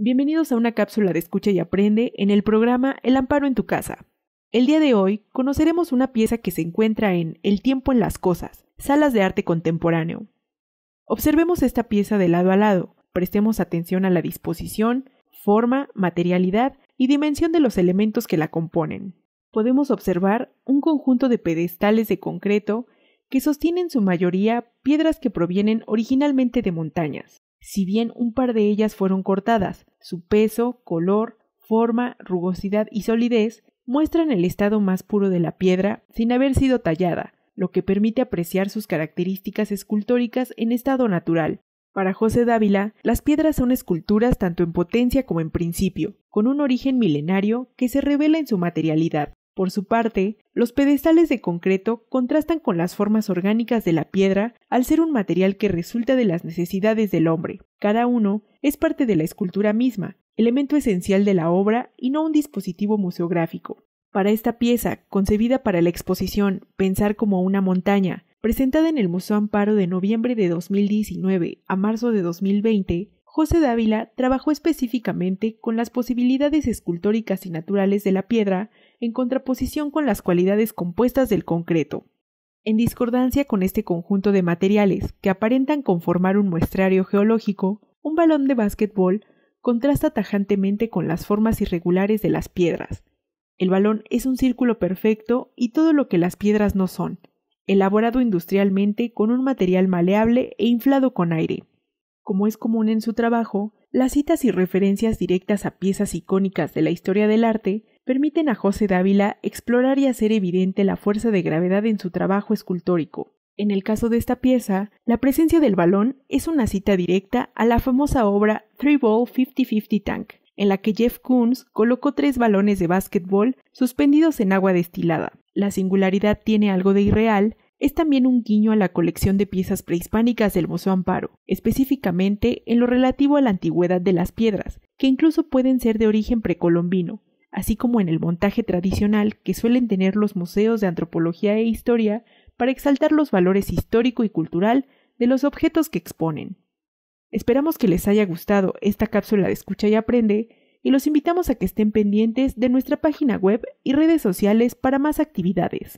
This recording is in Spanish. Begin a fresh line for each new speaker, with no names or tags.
Bienvenidos a una cápsula de escucha y aprende en el programa El Amparo en tu casa. El día de hoy conoceremos una pieza que se encuentra en El tiempo en las cosas, salas de arte contemporáneo. Observemos esta pieza de lado a lado, prestemos atención a la disposición, forma, materialidad y dimensión de los elementos que la componen. Podemos observar un conjunto de pedestales de concreto que sostienen en su mayoría piedras que provienen originalmente de montañas si bien un par de ellas fueron cortadas, su peso, color, forma, rugosidad y solidez muestran el estado más puro de la piedra sin haber sido tallada, lo que permite apreciar sus características escultóricas en estado natural. Para José Dávila, las piedras son esculturas tanto en potencia como en principio, con un origen milenario que se revela en su materialidad. Por su parte, los pedestales de concreto contrastan con las formas orgánicas de la piedra al ser un material que resulta de las necesidades del hombre. Cada uno es parte de la escultura misma, elemento esencial de la obra y no un dispositivo museográfico. Para esta pieza, concebida para la exposición Pensar como una montaña, presentada en el Museo Amparo de noviembre de 2019 a marzo de 2020, José Dávila trabajó específicamente con las posibilidades escultóricas y naturales de la piedra en contraposición con las cualidades compuestas del concreto, en discordancia con este conjunto de materiales que aparentan conformar un muestrario geológico, un balón de básquetbol contrasta tajantemente con las formas irregulares de las piedras. El balón es un círculo perfecto y todo lo que las piedras no son, elaborado industrialmente con un material maleable e inflado con aire. Como es común en su trabajo, las citas y referencias directas a piezas icónicas de la historia del arte permiten a José Dávila explorar y hacer evidente la fuerza de gravedad en su trabajo escultórico. En el caso de esta pieza, la presencia del balón es una cita directa a la famosa obra Three Ball Fifty-Fifty Tank, en la que Jeff Koons colocó tres balones de básquetbol suspendidos en agua destilada. La singularidad tiene algo de irreal, es también un guiño a la colección de piezas prehispánicas del Museo Amparo, específicamente en lo relativo a la antigüedad de las piedras, que incluso pueden ser de origen precolombino, así como en el montaje tradicional que suelen tener los museos de antropología e historia para exaltar los valores histórico y cultural de los objetos que exponen. Esperamos que les haya gustado esta cápsula de escucha y aprende y los invitamos a que estén pendientes de nuestra página web y redes sociales para más actividades.